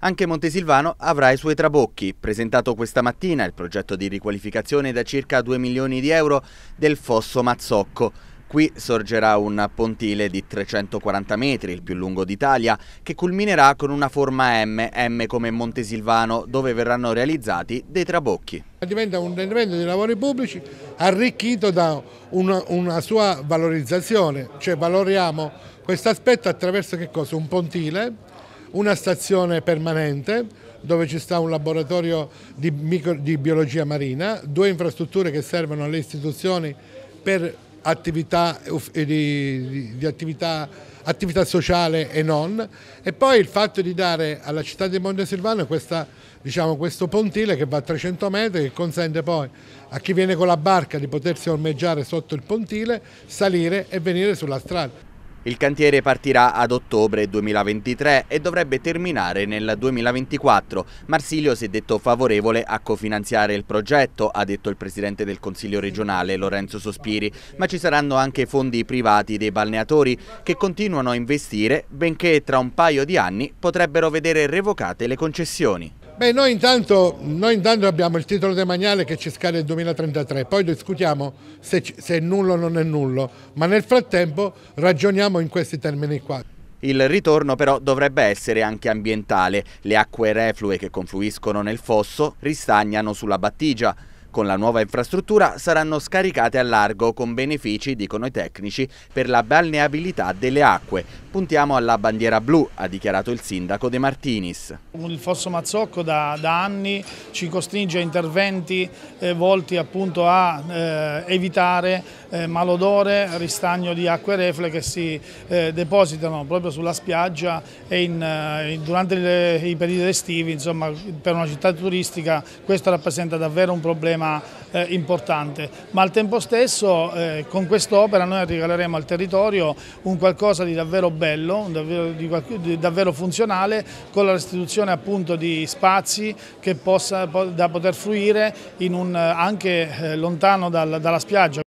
Anche Montesilvano avrà i suoi trabocchi. Presentato questa mattina il progetto di riqualificazione da circa 2 milioni di euro del fosso Mazzocco. Qui sorgerà un pontile di 340 metri, il più lungo d'Italia, che culminerà con una forma M, M come Montesilvano, dove verranno realizzati dei trabocchi. Diventa un rendimento dei lavori pubblici arricchito da una, una sua valorizzazione, cioè valoriamo questo aspetto attraverso Un pontile una stazione permanente dove ci sta un laboratorio di, micro, di biologia marina, due infrastrutture che servono alle istituzioni per attività, eh, di, di, di attività, attività, sociale e non e poi il fatto di dare alla città di Montesilvano questa, diciamo, questo pontile che va a 300 metri che consente poi a chi viene con la barca di potersi ormeggiare sotto il pontile, salire e venire sulla strada. Il cantiere partirà ad ottobre 2023 e dovrebbe terminare nel 2024. Marsilio si è detto favorevole a cofinanziare il progetto, ha detto il presidente del Consiglio regionale Lorenzo Sospiri, ma ci saranno anche fondi privati dei balneatori che continuano a investire, benché tra un paio di anni potrebbero vedere revocate le concessioni. Beh, noi intanto, noi intanto, abbiamo il titolo demaniale che ci scade il 2033, poi discutiamo se, se, è nullo o non è nullo, ma nel frattempo ragioniamo in questi termini qua. Il ritorno però dovrebbe essere anche ambientale. Le acque reflue che confluiscono nel fosso ristagnano sulla battigia. Con la nuova infrastruttura saranno scaricate a largo con benefici, dicono i tecnici, per la balneabilità delle acque. Puntiamo alla bandiera blu, ha dichiarato il sindaco De Martinis. Il Fosso Mazzocco da, da anni ci costringe a interventi eh, volti appunto a eh, evitare eh, malodore, ristagno di acque refle che si eh, depositano proprio sulla spiaggia e eh, in, durante le, i periodi estivi, insomma, per una città turistica questo rappresenta davvero un problema tema eh, importante, ma al tempo stesso eh, con quest'opera noi regaleremo al territorio un qualcosa di davvero bello, davvero, di, di davvero funzionale con la restituzione appunto di spazi che possa, da poter fruire un, eh, anche eh, lontano dal, dalla spiaggia.